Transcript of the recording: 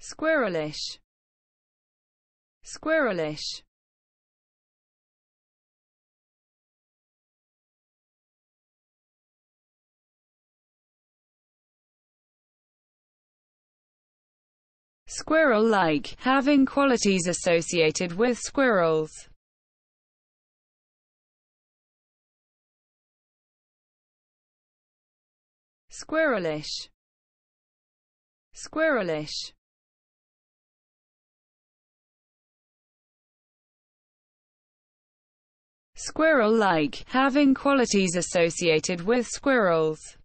squirrelish squirrelish squirrel-like, having qualities associated with squirrels. Squirrelish. Squirrelish. Squirrel-like, having qualities associated with squirrels.